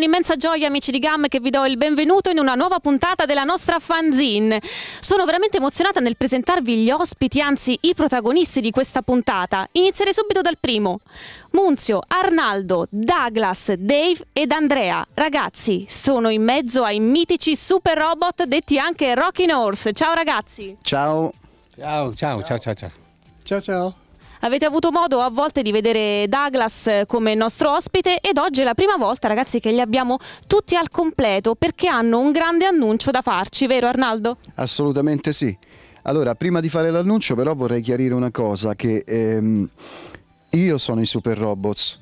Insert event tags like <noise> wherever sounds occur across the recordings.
con immensa gioia amici di GAM che vi do il benvenuto in una nuova puntata della nostra fanzine. Sono veramente emozionata nel presentarvi gli ospiti, anzi i protagonisti di questa puntata. Inizierei subito dal primo. Munzio, Arnaldo, Douglas, Dave ed Andrea. Ragazzi, sono in mezzo ai mitici super robot detti anche Rockin' Horse. Ciao ragazzi! Ciao! Ciao, ciao, ciao, ciao, ciao. Ciao, ciao. Avete avuto modo a volte di vedere Douglas eh, come nostro ospite ed oggi è la prima volta ragazzi che li abbiamo tutti al completo perché hanno un grande annuncio da farci, vero Arnaldo? Assolutamente sì. Allora, prima di fare l'annuncio però vorrei chiarire una cosa, che ehm, io sono i Super Robots.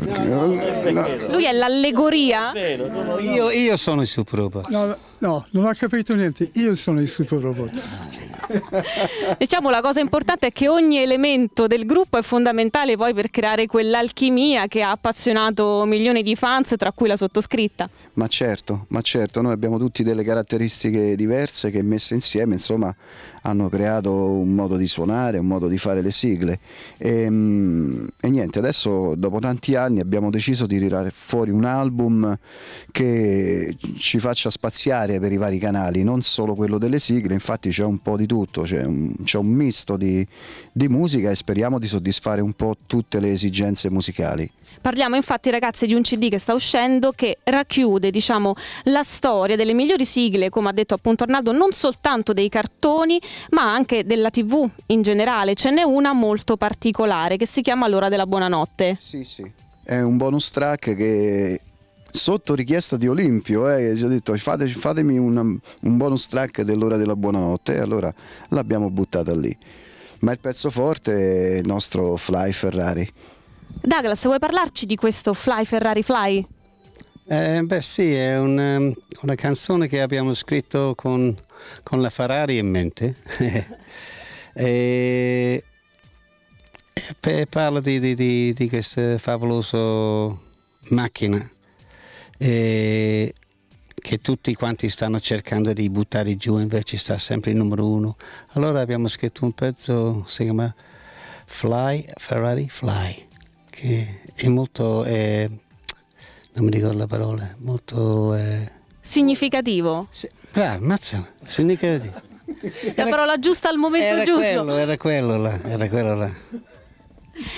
No, no, no, Lui è l'allegoria? Io, io sono i Super Robots. No, No, non ha capito niente, io sono il super robot. <laughs> Diciamo la cosa importante è che ogni elemento del gruppo è fondamentale poi per creare quell'alchimia che ha appassionato milioni di fans, tra cui la sottoscritta. Ma certo, ma certo, noi abbiamo tutti delle caratteristiche diverse che messe insieme insomma hanno creato un modo di suonare, un modo di fare le sigle e, ehm, e niente, adesso dopo tanti anni abbiamo deciso di tirare fuori un album che ci faccia spaziare variare per i vari canali, non solo quello delle sigle, infatti c'è un po' di tutto, c'è un, un, misto di, di musica e speriamo di soddisfare un po' tutte le esigenze musicali. Parliamo infatti ragazzi di un CD che sta uscendo che racchiude diciamo, la storia delle migliori sigle, come ha detto appunto Arnaldo, non soltanto dei cartoni ma anche della tv in generale. Ce n'è una molto particolare che si chiama L'ora della buonanotte. Sì, sì. È un bonus track che sotto richiesta di Olimpio, eh, ci ho detto fate, fatemi una, un bonus track dell'ora della buonanotte, e allora l'abbiamo buttata lì. Ma il pezzo forte è il nostro Fly Ferrari. Douglas, vuoi parlarci di questo Fly Ferrari Fly? Eh, beh sì, è una, ehm, una, canzone che abbiamo scritto con, con la Ferrari in mente. <laughs> e, e, parla di, di, di, di questa favolosa macchina eh, che tutti quanti stanno cercando di buttare giù, invece sta sempre il numero uno. Allora abbiamo scritto un pezzo, si chiama Fly, Ferrari Fly, che è molto, eh, non mi ricordo la parola, molto... Eh, significativo? Sì, bravo, mazza, significativo. Era, la parola giusta al momento era giusto. Quello, era quello là, era quello là.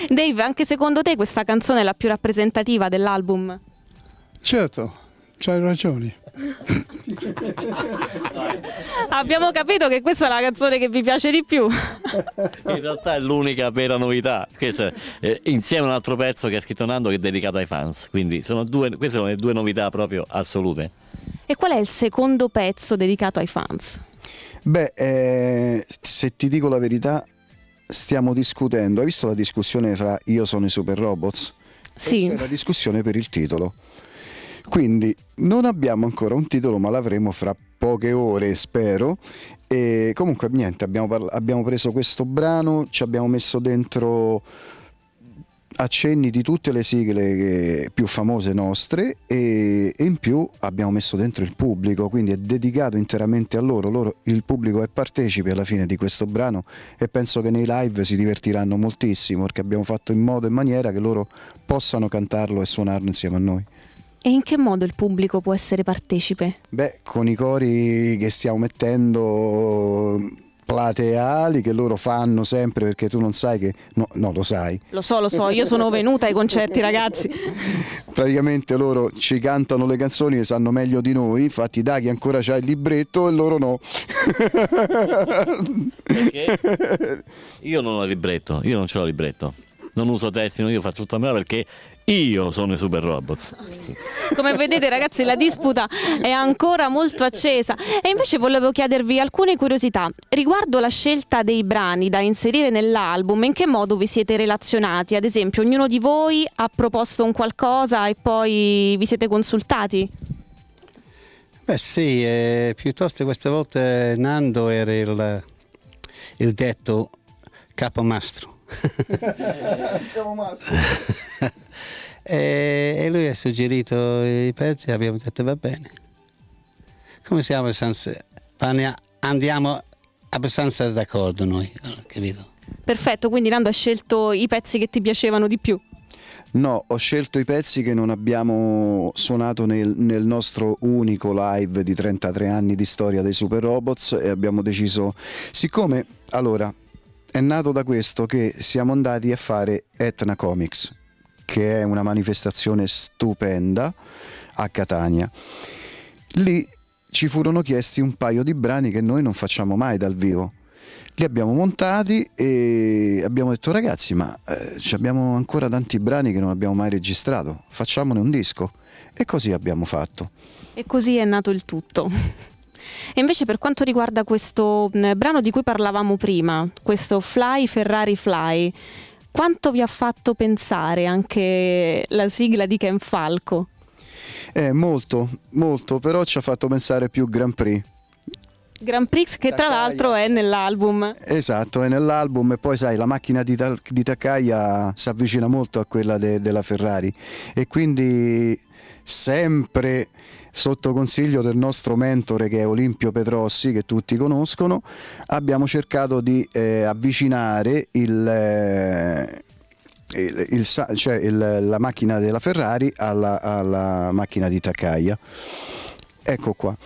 Dave, anche secondo te questa canzone è la più rappresentativa dell'album? Certo, c'hai ragione. <laughs> Abbiamo capito che questa è la canzone che vi piace di più. <laughs> In realtà è l'unica vera novità. Questa, eh, insieme a un altro pezzo che ha scritto Nando che è dedicato ai fans. Quindi sono due, queste sono le due novità proprio assolute. E qual è il secondo pezzo dedicato ai fans? Beh, eh, se ti dico la verità, stiamo discutendo. Hai visto la discussione fra Io sono i Super Robots? Sì. E la discussione per il titolo. Quindi non abbiamo ancora un titolo, ma l'avremo fra poche ore, spero. E comunque niente, abbiamo, parla- abbiamo preso questo brano, ci abbiamo messo dentro accenni di tutte le sigle più famose nostre e, in più abbiamo messo dentro il pubblico, quindi è dedicato interamente a loro. loro il pubblico è partecipe alla fine di questo brano e penso che nei live si divertiranno moltissimo perché abbiamo fatto in modo e maniera che loro possano cantarlo e suonarlo insieme a noi. E in che modo il pubblico può essere partecipe? Beh, con i cori che stiamo mettendo plateali che loro fanno sempre perché tu non sai che... No, no, lo sai. Lo so, lo so, io sono venuta ai concerti ragazzi. <laughs> Praticamente loro ci cantano le canzoni che sanno meglio di noi, infatti Daghi ancora c'ha il libretto e loro no. Perché? <laughs> Io non ho il libretto, io non ce l'ho il libretto non uso testino, io faccio tutto a me perché io sono i Super Robots. Come vedete ragazzi la disputa è ancora molto accesa e invece volevo chiedervi alcune curiosità riguardo la scelta dei brani da inserire nell'album, in che modo vi siete relazionati? Ad esempio ognuno di voi ha proposto un qualcosa e poi vi siete consultati? Beh sì, eh, piuttosto queste volte Nando era il, il detto capomastro <laughs> e, lui ha suggerito i pezzi e abbiamo detto va bene. Come siamo senza, andiamo abbastanza d'accordo noi, capito? Perfetto, quindi Nando ha scelto i pezzi che ti piacevano di più. No, ho scelto i pezzi che non abbiamo suonato nel, nel, nostro unico live di 33 anni di storia dei Super Robots e abbiamo deciso, siccome allora è nato da questo che siamo andati a fare Etna Comics, che è una manifestazione stupenda a Catania. Lì ci furono chiesti un paio di brani che noi non facciamo mai dal vivo. Li abbiamo montati e abbiamo detto ragazzi ma eh, abbiamo ancora tanti brani che non abbiamo mai registrato, facciamone un disco. E così abbiamo fatto. E così è nato il tutto. E invece per quanto riguarda questo brano di cui parlavamo prima, questo Fly Ferrari Fly, quanto vi ha fatto pensare anche la sigla di Ken Falco? Eh, molto, molto, però ci ha fatto pensare più Grand Prix. Grand Prix che tra l'altro è nell'album. Esatto, è nell'album e poi sai la macchina di, di Takaya si avvicina molto a quella de della Ferrari e quindi sempre sotto consiglio del nostro mentore che è Olimpio Petrossi, che tutti conoscono, abbiamo cercato di eh, avvicinare il, eh, il, il, cioè la macchina della Ferrari alla, alla macchina di Takaya. Ecco qua.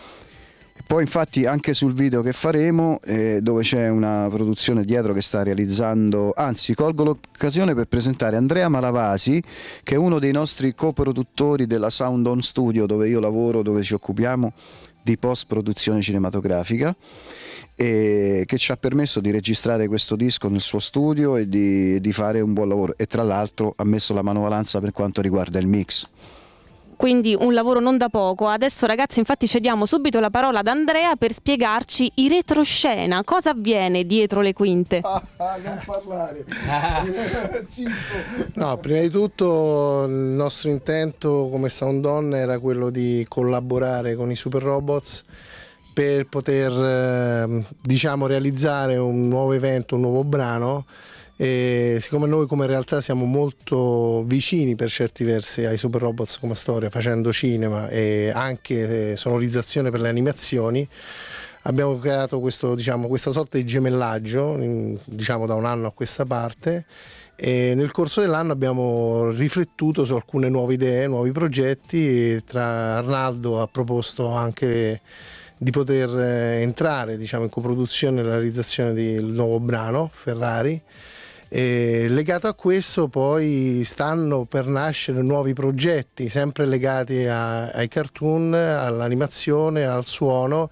Poi infatti anche sul video che faremo, eh, dove c'è una produzione dietro che sta realizzando, anzi colgo l'occasione per presentare Andrea Malavasi, che è uno dei nostri coproduttori della Sound On Studio, dove io lavoro, dove ci occupiamo di post-produzione cinematografica e che ci ha permesso di registrare questo disco nel suo studio e di, di fare un buon lavoro e tra l'altro ha messo la manovalanza per quanto riguarda il mix quindi un lavoro non da poco. Adesso ragazzi infatti cediamo subito la parola ad Andrea per spiegarci i retroscena, cosa avviene dietro le quinte. Ah, ah, non parlare. Ah. <laughs> no, prima di tutto il nostro intento come Sound On era quello di collaborare con i super robots per poter ehm, diciamo realizzare un nuovo evento, un nuovo brano e siccome noi come realtà siamo molto vicini per certi versi ai Super Robots come storia, facendo cinema e anche eh, sonorizzazione per le animazioni, abbiamo creato questo, diciamo, questa sorta di gemellaggio diciamo, da un anno a questa parte e nel corso dell'anno abbiamo riflettuto su alcune nuove idee, nuovi progetti e tra Arnaldo ha proposto anche di poter eh, entrare diciamo, in coproduzione nella realizzazione del nuovo brano Ferrari e legato a questo poi stanno per nascere nuovi progetti, sempre legati a, ai cartoon, all'animazione, al suono,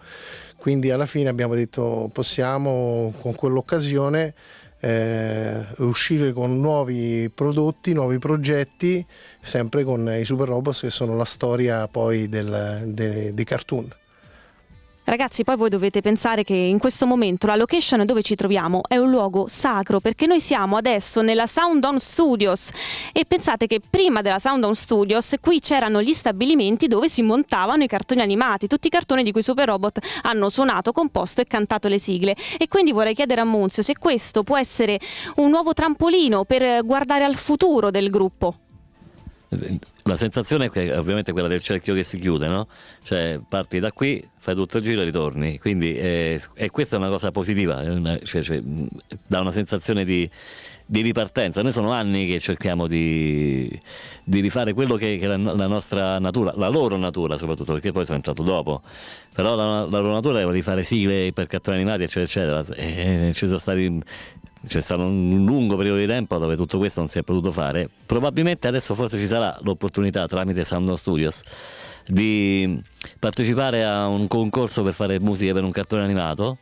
quindi alla fine abbiamo detto possiamo con quell'occasione eh, uscire con nuovi prodotti, nuovi progetti, sempre con i Super Robots che sono la storia poi del, de, dei cartoon. Ragazzi, poi voi dovete pensare che in questo momento la location dove ci troviamo è un luogo sacro perché noi siamo adesso nella Sound On Studios e pensate che prima della Sound On Studios qui c'erano gli stabilimenti dove si montavano i cartoni animati, tutti i cartoni di cui Super Robot hanno suonato, composto e cantato le sigle. E quindi vorrei chiedere a Munzio se questo può essere un nuovo trampolino per guardare al futuro del gruppo. La sensazione è ovviamente quella del cerchio che si chiude, no? Cioè parti da qui, fai tutto il giro e ritorni. Quindi eh, e questa è una cosa positiva, eh, una, cioè, cioè, dà una sensazione di, di, ripartenza. Noi sono anni che cerchiamo di, di rifare quello che, che è la, la nostra natura, la loro natura soprattutto, perché poi sono entrato dopo però la, la Ronatura di fare sigle per cartoni animati eccetera eccetera e eh, eh, ci sono stati c'è stato un lungo periodo di tempo dove tutto questo non si è potuto fare. Probabilmente adesso forse ci sarà l'opportunità tramite Sound Studios di partecipare a un concorso per fare musica per un cartone animato.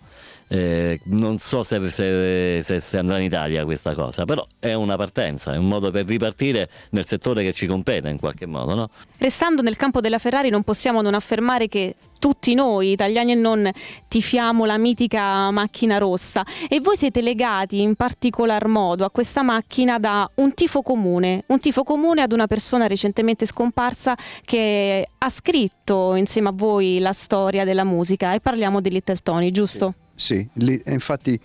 Eh, non so se, se, se, se, andrà in Italia questa cosa, però è una partenza, è un modo per ripartire nel settore che ci compete in qualche modo. No? Restando nel campo della Ferrari non possiamo non affermare che tutti noi noi italiani e non tifiamo la mitica macchina rossa e voi siete legati in particolar modo a questa macchina da un tifo comune, un tifo comune ad una persona recentemente scomparsa che ha scritto insieme a voi la storia della musica e parliamo di Little Tony, giusto? Sì. Sì, li, infatti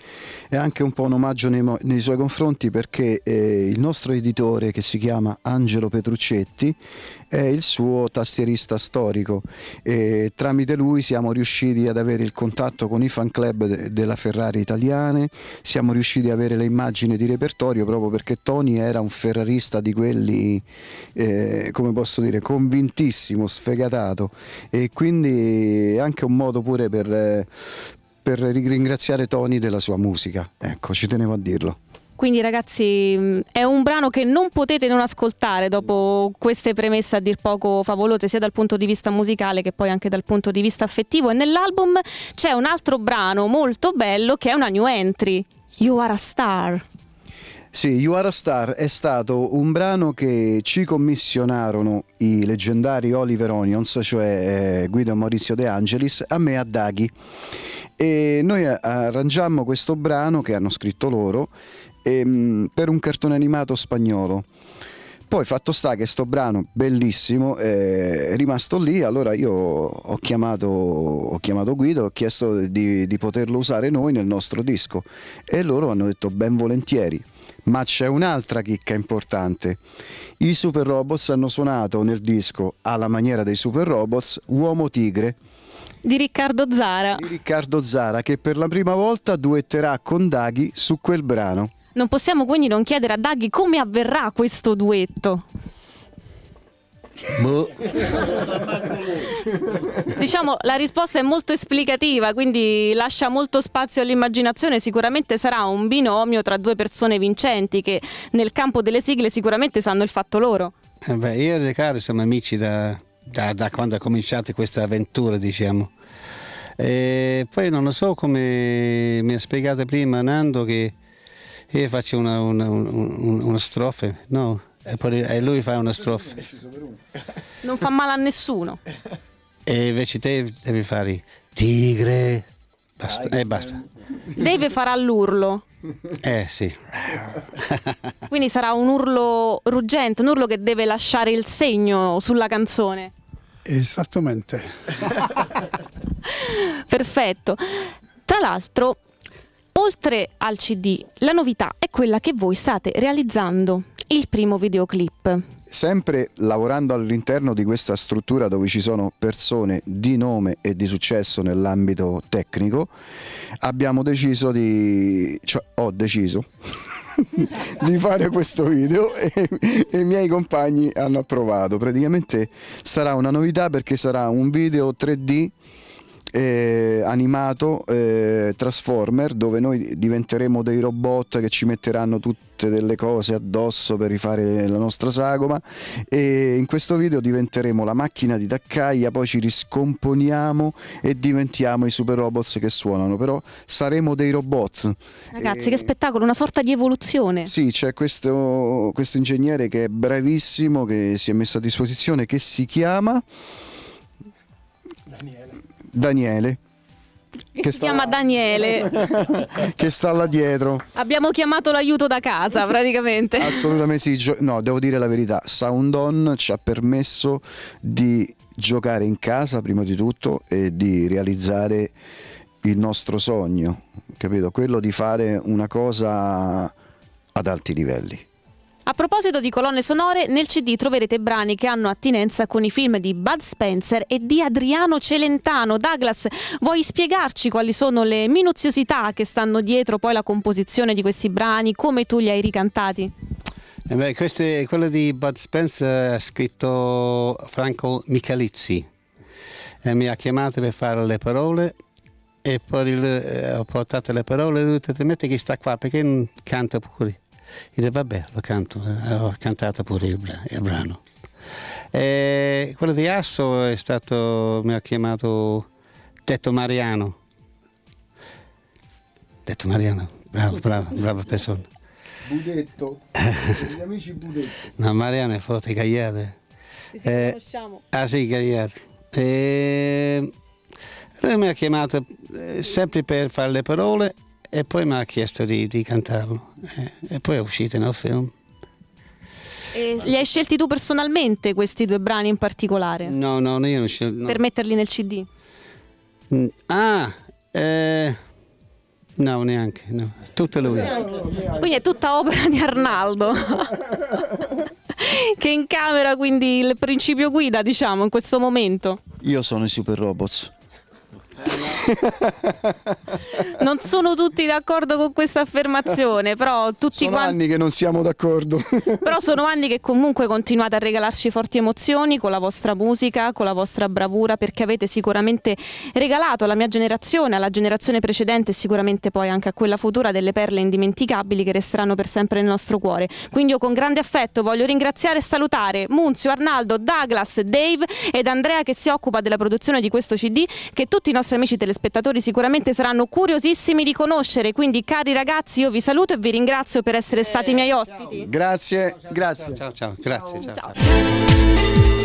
è anche un po' un omaggio nei, nei suoi confronti perché eh, il nostro editore che si chiama Angelo Petruccetti è il suo tastierista storico e tramite lui siamo riusciti ad avere il contatto con i fan club de, della Ferrari italiane, siamo riusciti ad avere le immagini di repertorio proprio perché Tony era un ferrarista di quelli, eh, come posso dire, convintissimo, sfegatato e quindi è anche un modo pure per, eh, per ringraziare Tony della sua musica, ecco, ci tenevo a dirlo. Quindi ragazzi è un brano che non potete non ascoltare dopo queste premesse a dir poco favolose sia dal punto di vista musicale che poi anche dal punto di vista affettivo e nell'album c'è un altro brano molto bello che è una new entry, You Are a Star. Sì, You Are a Star è stato un brano che ci commissionarono i leggendari Oliver Onions, cioè eh, Guido Maurizio De Angelis, a me a Daghi e noi arrangiammo questo brano che hanno scritto loro ehm, per un cartone animato spagnolo. Poi fatto sta che sto brano bellissimo è rimasto lì, allora io ho chiamato, ho chiamato Guido, ho chiesto di, di, poterlo usare noi nel nostro disco e loro hanno detto ben volentieri. Ma c'è un'altra chicca importante. I Super Robots hanno suonato nel disco, alla maniera dei Super Robots, Uomo Tigre di Riccardo Zara. Di Riccardo Zara che per la prima volta duetterà con Daghi su quel brano. Non possiamo quindi non chiedere a Daghi come avverrà questo duetto. Boh. Diciamo la risposta è molto esplicativa, quindi lascia molto spazio all'immaginazione. Sicuramente sarà un binomio tra due persone vincenti che nel campo delle sigle sicuramente sanno il fatto loro. Eh beh, io e Recare siamo amici da da, da quando è cominciata questa avventura, diciamo. E poi non lo so come mi ha spiegato prima Nando che io faccio una, una, una, una strofe, no? E, poi, lui fa una strofe. Non fa male a nessuno. E invece te devi fare tigre basta, e basta. Deve fare all'urlo. Eh sì. Quindi sarà un urlo ruggente, un urlo che deve lasciare il segno sulla canzone. Esattamente. <laughs> Perfetto. Tra l'altro, oltre al CD, la novità è quella che voi state realizzando, il primo videoclip. Sempre lavorando all'interno di questa struttura dove ci sono persone di nome e di successo nell'ambito tecnico, abbiamo deciso di... Cioè, ho deciso <laughs> di fare questo video e, e i miei compagni hanno approvato. Praticamente sarà una novità perché sarà un video 3D eh, animato eh, Transformer dove noi diventeremo dei robot che ci metteranno tutte delle cose addosso per rifare la nostra sagoma e in questo video diventeremo la macchina di Taccaia poi ci riscomponiamo e diventiamo i super robots che suonano però saremo dei robot ragazzi e... che eh, spettacolo una sorta di evoluzione sì c'è questo, questo ingegnere che è bravissimo che si è messo a disposizione che si chiama Daniele. Che, che si chiama Daniele <laughs> che sta là dietro abbiamo chiamato l'aiuto da casa praticamente <laughs> assolutamente sì no devo dire la verità Sound On ci ha permesso di giocare in casa prima di tutto e di realizzare il nostro sogno capito quello di fare una cosa ad alti livelli a proposito di colonne sonore, nel CD troverete brani che hanno attinenza con i film di Bud Spencer e di Adriano Celentano. Douglas, vuoi spiegarci quali sono le minuziosità che stanno dietro poi la composizione di questi brani, come tu li hai ricantati? Eh beh, queste, quello di Bud Spencer ha scritto Franco Michalizzi. E mi ha chiamato per fare le parole e poi eh, ho portato le parole e lui ha detto metti che sta qua perché canta pure e dice vabbè, lo canto, eh, ho cantato pure il, bra il brano. E quello di Asso è stato, mi ha chiamato Tetto Mariano. Tetto Mariano, bravo, bravo, brava persona. Budetto, <laughs> gli amici Budetto. No, Mariano è forte, Gagliate. Sì, eh, conosciamo. Ah sì, Gagliate. E lui mi ha chiamato eh, sempre per fare le parole e poi mi ha chiesto di, di cantarlo eh, e poi è uscito nel film. E li hai scelti tu personalmente questi due brani in particolare? No, no, io non scelgo. No. Per metterli nel CD? Mm, ah, eh, no, neanche, no. tutto lui. Neanche. Quindi è tutta opera di Arnaldo. <laughs> che in camera quindi il principio guida diciamo in questo momento io sono i super robots eh, non sono tutti d'accordo con questa affermazione, però tutti sono quanti... anni che non siamo d'accordo. <laughs> però sono anni che comunque continuate a regalarci forti emozioni con la vostra musica, con la vostra bravura, perché avete sicuramente regalato alla mia generazione, alla generazione precedente e sicuramente poi anche a quella futura delle perle indimenticabili che resteranno per sempre nel nostro cuore. Quindi io con grande affetto voglio ringraziare e salutare Munzio, Arnaldo, Douglas, Dave ed Andrea che si occupa della produzione di questo CD, che tutti i nostri nostri amici telespettatori sicuramente saranno curiosissimi di conoscere, quindi cari ragazzi io vi saluto e vi ringrazio per essere stati i miei eh, ospiti. Grazie, grazie. Ciao, ciao, grazie. Ciao. ciao.